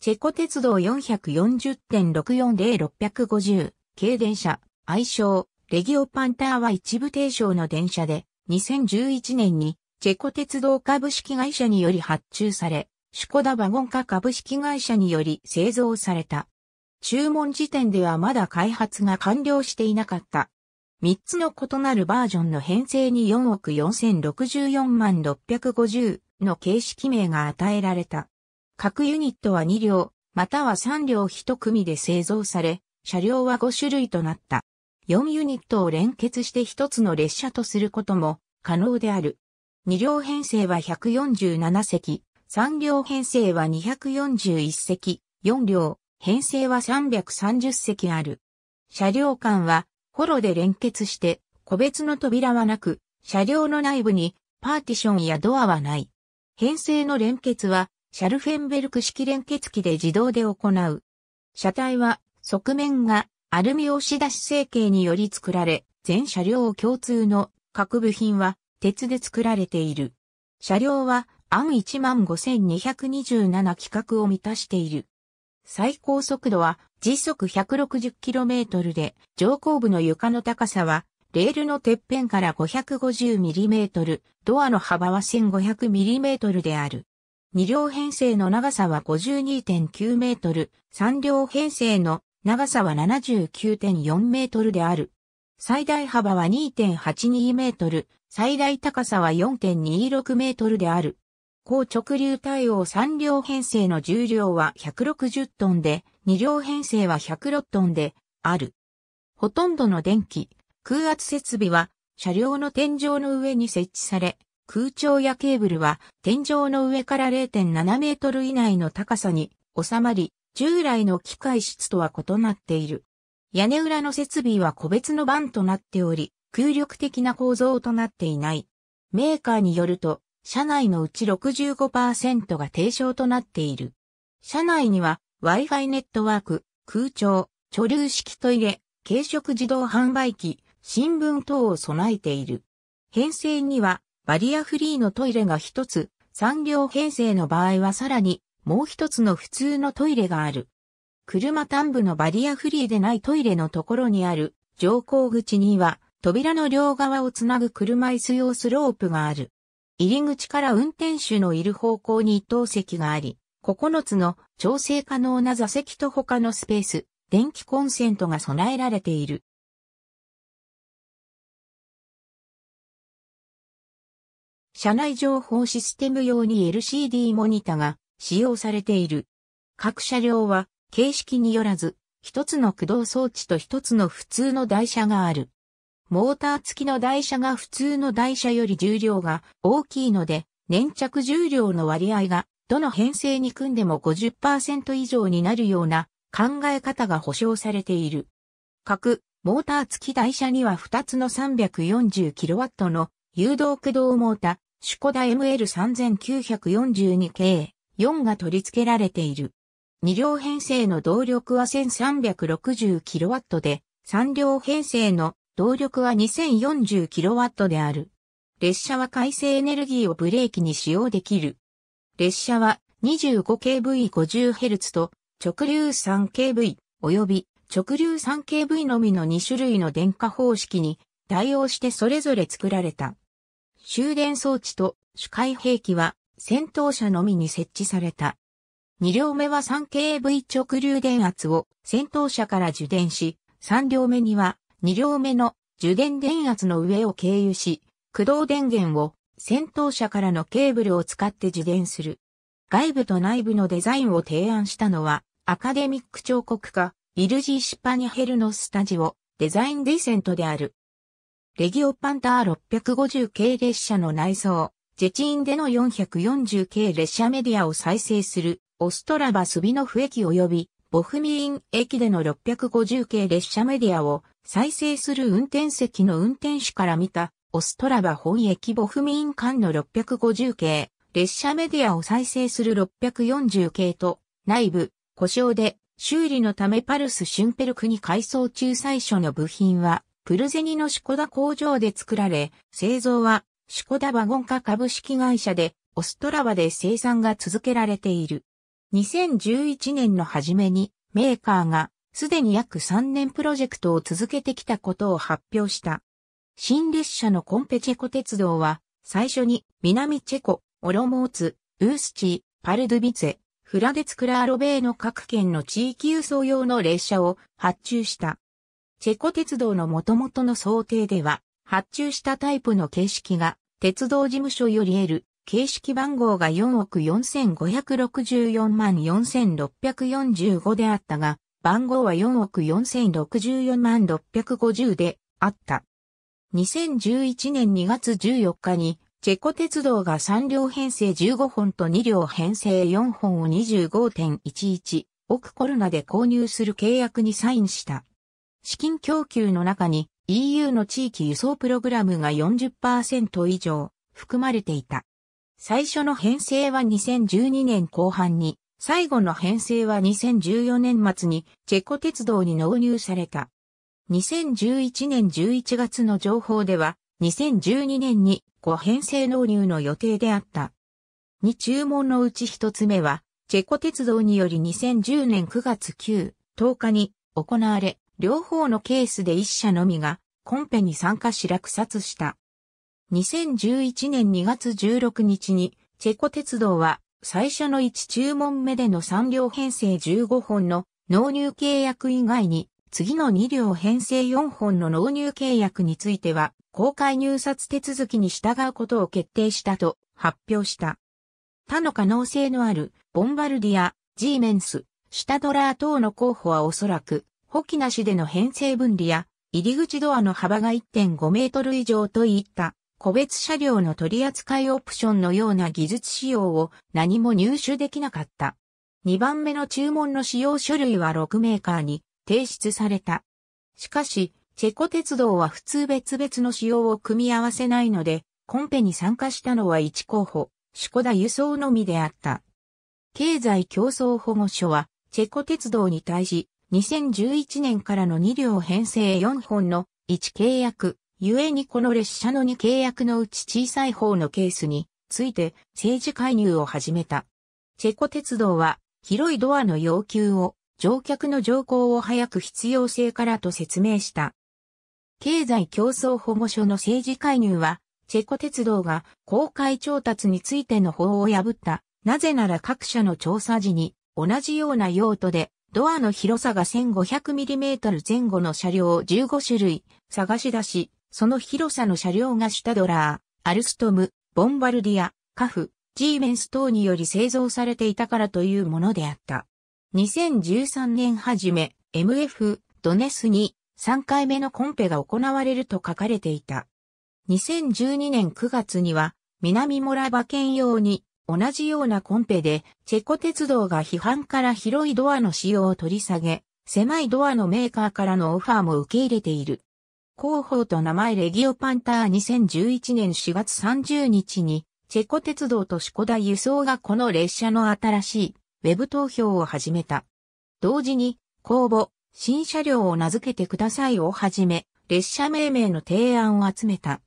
チェコ鉄道440.640-650系電車、愛称、レギオパンターは一部提唱の電車で、2011年にチェコ鉄道株式会社により発注され、シュコダバゴン化株式会社により製造された。注文時点ではまだ開発が完了していなかった。3つの異なるバージョンの編成に4億4064万650の形式名が与えられた。各ユニットは2両、または3両1組で製造され、車両は5種類となった。4ユニットを連結して1つの列車とすることも可能である。2両編成は147席、3両編成は241席、4両編成は330席ある。車両間はホロで連結して、個別の扉はなく、車両の内部にパーティションやドアはない。編成の連結はシャルフェンベルク式連結機で自動で行う。車体は側面がアルミ押し出し成形により作られ、全車両共通の各部品は鉄で作られている。車両は案15227規格を満たしている。最高速度は時速 160km で、上後部の床の高さはレールのてっぺんから 550mm、ドアの幅は 1500mm である。2両編成の長さは52.9メートル、3両編成の長さは79.4メートルである。最大幅は2.82メートル、最大高さは4.26メートルである。高直流対応3両編成の重量は160トンで、2両編成は106トンである。ほとんどの電気、空圧設備は車両の天井の上に設置され、空調やケーブルは天井の上から0.7メートル以内の高さに収まり、従来の機械室とは異なっている。屋根裏の設備は個別の版となっており、空力的な構造となっていない。メーカーによると、車内のうち65%が低床となっている。車内には Wi-Fi ネットワーク、空調、貯留式トイレ、軽食自動販売機、新聞等を備えている。編成にはバリアフリーのトイレが一つ、3両編成の場合はさらに、もう一つの普通のトイレがある。車端部のバリアフリーでないトイレのところにある乗降口には扉の両側をつなぐ車椅子用スロープがある。入り口から運転手のいる方向に一等席があり、9つの調整可能な座席と他のスペース、電気コンセントが備えられている。社内情報システム用に LCD モニタが使用されている。各車両は形式によらず、一つの駆動装置と一つの普通の台車がある。モーター付きの台車が普通の台車より重量が大きいので、粘着重量の割合がどの編成に組んでも50%以上になるような考え方が保証されている。各モーター付き台車には2つの 340kW の誘導駆動モータシュコダ ML3942 系4が取り付けられている。2両編成の動力は 1360kW で、3両編成の動力は 2040kW である。列車は回生エネルギーをブレーキに使用できる。列車は 25kV50Hz と直流 3kV 及び直流 3kV のみの2種類の電化方式に対応してそれぞれ作られた。終電装置と主海兵器は戦闘車のみに設置された。2両目は 3KV 直流電圧を戦闘車から受電し、3両目には2両目の受電電圧の上を経由し、駆動電源を戦闘車からのケーブルを使って受電する。外部と内部のデザインを提案したのは、アカデミック彫刻家、イルジー・シパニヘルのスタジオ、デザインディセントである。レギオパンター650系列車の内装、ジェチーンでの440系列車メディアを再生する、オストラバスビノフ駅及び、ボフミーン駅での650系列車メディアを再生する運転席の運転手から見た、オストラバ本駅ボフミーン間の650系、列車メディアを再生する640系と、内部、故障で、修理のためパルス・シュンペルクに改装中最初の部品は、プルゼニのシコダ工場で作られ、製造はシコダワゴン化株式会社でオストラバで生産が続けられている。2011年の初めにメーカーがすでに約3年プロジェクトを続けてきたことを発表した。新列車のコンペチェコ鉄道は最初に南チェコ、オロモーツ、ウースチー、パルドゥビツェ、フラデツクラーロベーの各県の地域輸送用の列車を発注した。チェコ鉄道の元々の想定では、発注したタイプの形式が、鉄道事務所より得る、形式番号が4億4564万4645であったが、番号は4億4064万650であった。2011年2月14日に、チェコ鉄道が3両編成15本と2両編成4本を25.11億コロナで購入する契約にサインした。資金供給の中に EU の地域輸送プログラムが40%以上含まれていた。最初の編成は2012年後半に、最後の編成は2014年末にチェコ鉄道に納入された。2011年11月の情報では、2012年に5編成納入の予定であった。に注文のうち1つ目は、チェコ鉄道により2010年9月9、10日に行われ、両方のケースで一社のみがコンペに参加し落札した。2011年2月16日にチェコ鉄道は最初の1注文目での3両編成15本の納入契約以外に次の2両編成4本の納入契約については公開入札手続きに従うことを決定したと発表した。他の可能性のあるボンバルディア、ジーメンス、シュタドラー等の候補はおそらく補機なしでの編成分離や、入り口ドアの幅が1.5メートル以上といった、個別車両の取扱いオプションのような技術仕様を何も入手できなかった。2番目の注文の使用書類は6メーカーに提出された。しかし、チェコ鉄道は普通別々の仕様を組み合わせないので、コンペに参加したのは1候補、シュコダ輸送のみであった。経済競争保護所は、チェコ鉄道に対し、2011年からの2両編成4本の1契約、ゆえにこの列車の2契約のうち小さい方のケースについて政治介入を始めた。チェコ鉄道は広いドアの要求を乗客の乗降を早く必要性からと説明した。経済競争保護所の政治介入は、チェコ鉄道が公開調達についての法を破った。なぜなら各社の調査時に同じような用途でドアの広さが 1500mm 前後の車両15種類探し出し、その広さの車両がシュタドラー、アルストム、ボンバルディア、カフ、ジーメンス等により製造されていたからというものであった。2013年初め、MF ドネスに3回目のコンペが行われると書かれていた。2012年9月には、南モラバ県用に同じようなコンペで、チェコ鉄道が批判から広いドアの使用を取り下げ、狭いドアのメーカーからのオファーも受け入れている。広報と名前レギオパンター2011年4月30日に、チェコ鉄道とシコダ輸送がこの列車の新しいウェブ投票を始めた。同時に、公募、新車両を名付けてくださいをはじめ、列車命名の提案を集めた。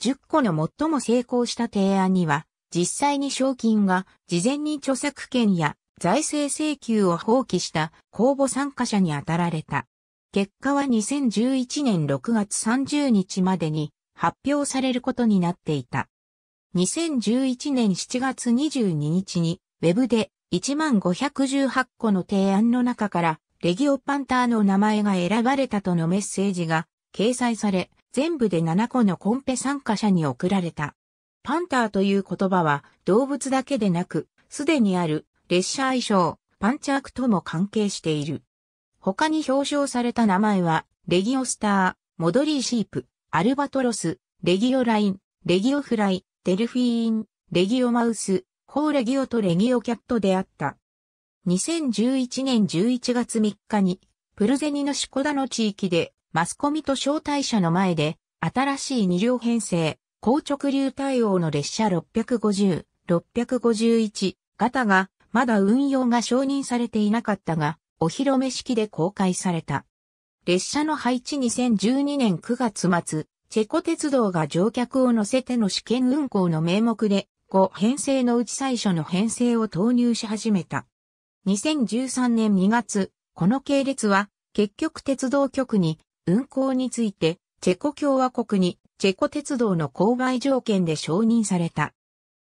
10個の最も成功した提案には、実際に賞金が事前に著作権や財政請求を放棄した公募参加者に当たられた。結果は2011年6月30日までに発表されることになっていた。2011年7月22日に Web で1518個の提案の中からレギオパンターの名前が選ばれたとのメッセージが掲載され、全部で7個のコンペ参加者に送られた。パンターという言葉は動物だけでなく、すでにある列車愛称、パンチャークとも関係している。他に表彰された名前は、レギオスター、モドリーシープ、アルバトロス、レギオライン、レギオフライ、デルフィーン、レギオマウス、ホーレギオとレギオキャットであった。2011年11月3日に、プルゼニのシコダの地域で、マスコミと招待者の前で、新しい2両編成、高直流対応の列車650、651型がまだ運用が承認されていなかったが、お披露目式で公開された。列車の配置2012年9月末、チェコ鉄道が乗客を乗せての試験運行の名目で、5編成のうち最初の編成を投入し始めた。2013年2月、この系列は、結局鉄道局に、運行について、チェコ共和国にチェコ鉄道の購買条件で承認された。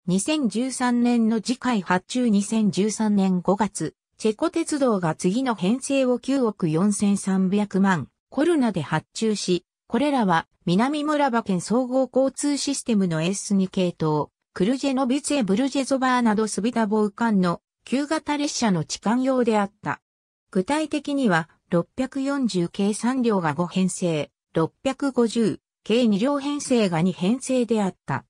2013年の次回発注2013年5月、チェコ鉄道が次の編成を9億4300万コルナで発注し、これらは南村場県総合交通システムの S2 系統、クルジェノビツェブルジェゾバーなどスビタボウ間の旧型列車の置換用であった。具体的には640系3両が5編成、650、計2両編成が2編成であった。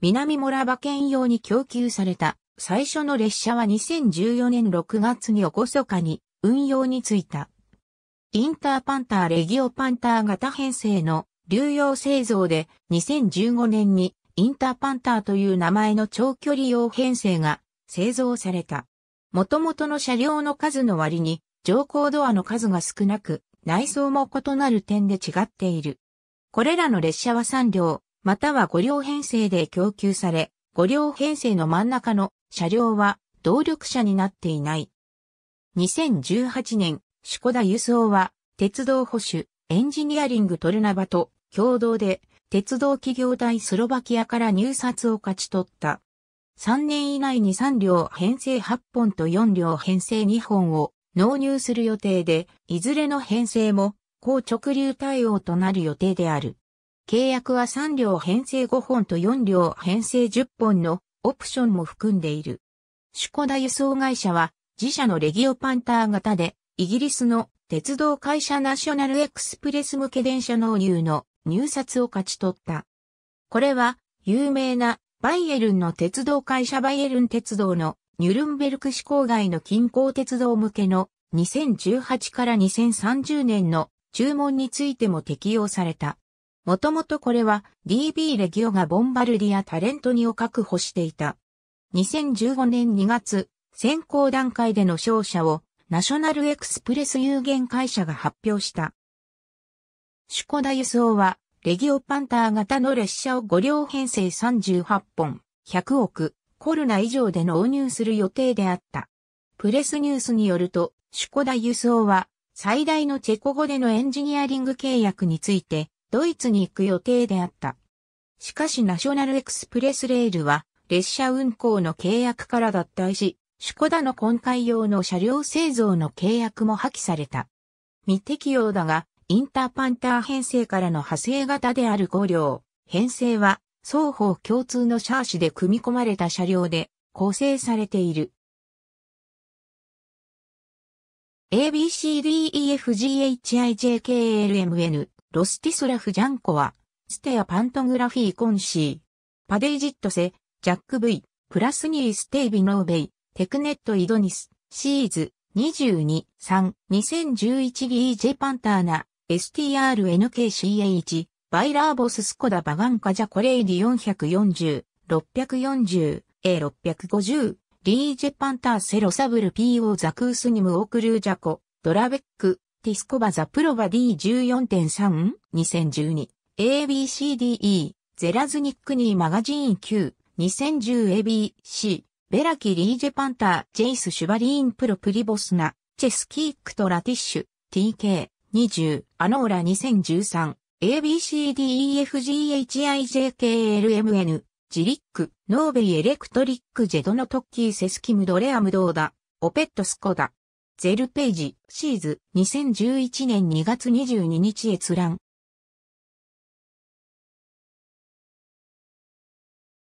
南モラバ県用に供給された最初の列車は2014年6月におこそかに運用についた。インターパンターレギオパンター型編成の流用製造で2015年にインターパンターという名前の長距離用編成が製造された。元々の車両の数の割に乗降ドアの数が少なく内装も異なる点で違っている。これらの列車は3両、または5両編成で供給され、5両編成の真ん中の車両は動力車になっていない。2018年、シュコダ輸送は、鉄道保守、エンジニアリングトルナバと共同で、鉄道企業体スロバキアから入札を勝ち取った。3年以内に3両編成8本と4両編成2本を納入する予定で、いずれの編成も高直流対応となる予定である。契約は3両編成5本と4両編成10本のオプションも含んでいる。シュコダ輸送会社は自社のレギオパンター型でイギリスの鉄道会社ナショナルエクスプレス向け電車納入の入札を勝ち取った。これは有名なバイエルンの鉄道会社バイエルン鉄道のニュルンベルク市郊外の近郊鉄道向けの2018から2030年の注文についても適用された。もともとこれは DB レギオがボンバルディアタレントニを確保していた。2015年2月、先行段階での勝者をナショナルエクスプレス有限会社が発表した。シュコダ輸送はレギオパンター型の列車を5両編成38本、100億、コルナ以上で納入する予定であった。プレスニュースによると、シュコダ輸送は最大のチェコ語でのエンジニアリング契約について、ドイツに行く予定であった。しかしナショナルエクスプレスレールは、列車運行の契約から脱退し、シュコダの今回用の車両製造の契約も破棄された。未適用だが、インターパンター編成からの派生型である5両。編成は、双方共通のシャーシで組み込まれた車両で構成されている。ABCDEFGHIJKLMN、ロスティスラフ・ジャンコは、ステア・パントグラフィー・コンシー、パデイジットセ、ジャック・ V、プラスニー・ステイ・ビノーベイ、テクネット・イドニス、シーズ、22、3、2011BJ パンターナ、STRNKCH、バイラーボス・スコダ・バガンカ・ジャコレイディ440、640、A650、リージェパンターセロサブル PO ザクースニムオークルージャコ、ドラベック、ティスコバザプロバ D14.3、2012、ABCDE、ゼラズニックニーマガジーン Q、2010ABC、ベラキリージェパンター、ジェイスシュバリーンプロプリボスナ、チェスキークトラティッシュ、TK、20、アノーラ2013、ABCDEFGHIJKLMN、ジリック、ノーベイエレクトリックジェドノトッキーセスキムドレアムドーダ、オペットスコダ。ゼルページ、シーズ、2011年2月22日閲覧。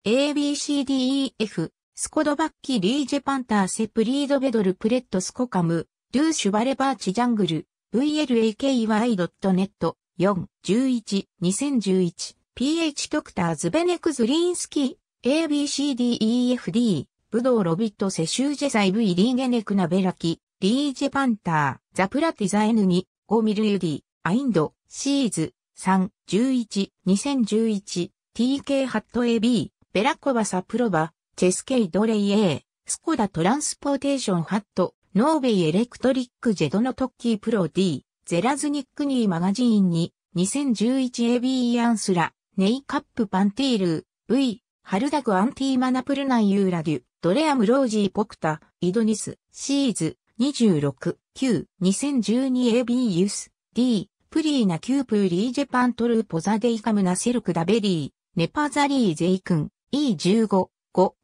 ABCDEF、スコドバッキリージェパンターセプリードベドルプレットスコカム、ルーシュバレバーチジャングル、VLAKY.net、4、11、2011。PH ドクターズベネクズリンスキー、ABCDEFD、ブドウロビットセシュージェサイブイリーゲネクナベラキ、リージェパンター、ザプラティザ N2、ゴミルユディ、アインド、シーズ、3、11、2011、TK ハット AB、ベラコバサプロバ、チェスケイドレイ A、スコダトランスポーテーションハット、ノーベイエレクトリックジェドノトッキープロ D、ゼラズニックニーマガジーンに、2011AB アンスラ、ネイカップパンティールー、V、ハルダグアンティーマナプルナイユーラデュ、ドレアムロージーポクタ、イドニス、シーズ、26、9、2012AB ユス、D、プリーナキュープーリージェパントルーポザデイカムナセルクダベリー、ネパザリーゼイクン、E15、5、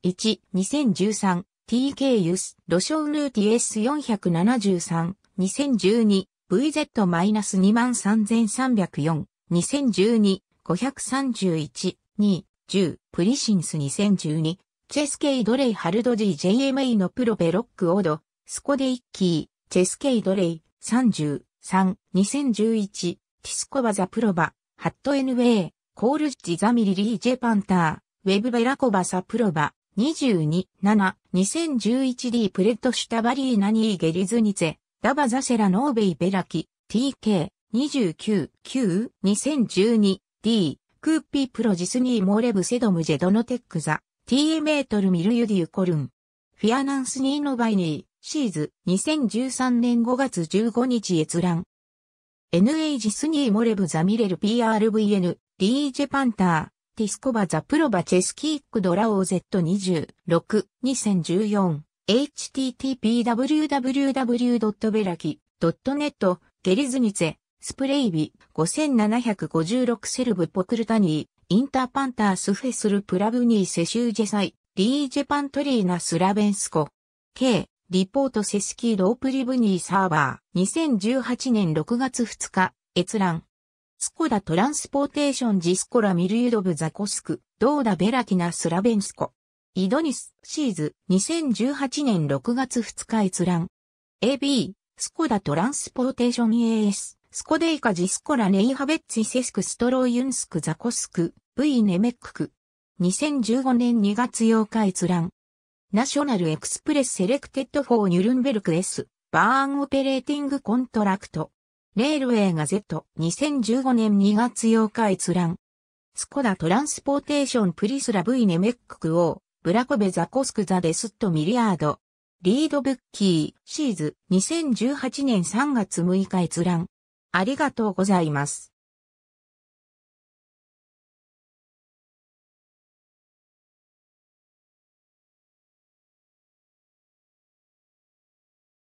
1、2013、TK ユス、ロショウルーティ S473、2012、VZ-23304、2012、531、2、10、プリシンス2012、チェスケイドレイハルドジー j m a のプロベロックオード、スコデイッキー、チェスケイドレイ、30、3、2011、ティスコバザプロバ、ハットウェイコールジザミリリージェパンター、ウェブベラコバサプロバ、22、7、2011D プレッドシュタバリーナニーゲリズニゼ、ダバザセラノーベイベラキ、TK、29、9、2012、D、クーピープロジスニーモーレブセドムジェドノテックザ、t メートルミルユディウコルン。フィアナンスニーノバイニー、シーズ、2013年5月15日閲覧。NA ジスニーモレブザミレル PRVN、リージェパンター、ティスコバザプロバチェスキークドラオー Z26、2014、http www.belaki.net、ゲリズニツェ、スプレイビ、5756セルブポクルタニー、インターパンタースフェスルプラブニーセシュージェサイ、リージェパントリーナスラベンスコ。K、リポートセスキードープリブニーサーバー、2018年6月2日、閲覧。スコダトランスポーテーションジスコラミルユドブザコスク、ドーダベラキナスラベンスコ。イドニス、シーズ、2018年6月2日閲覧。AB、スコダトランスポーテーション AS。スコデイカジスコラネイハベッツィセスクストロイユンスクザコスク、V ネメックク。2015年2月8日閲覧。ナショナルエクスプレスセレクテッドフォーニュルンベルク S、バーンオペレーティングコントラクト。レールウェイガゼット2015年2月8日閲覧。スコダトランスポーテーションプリスラ V ネメッククオー、ブラコベザコスクザデスットミリアード。リードブッキー、シーズ、2018年3月6日閲覧。ありがとうございます。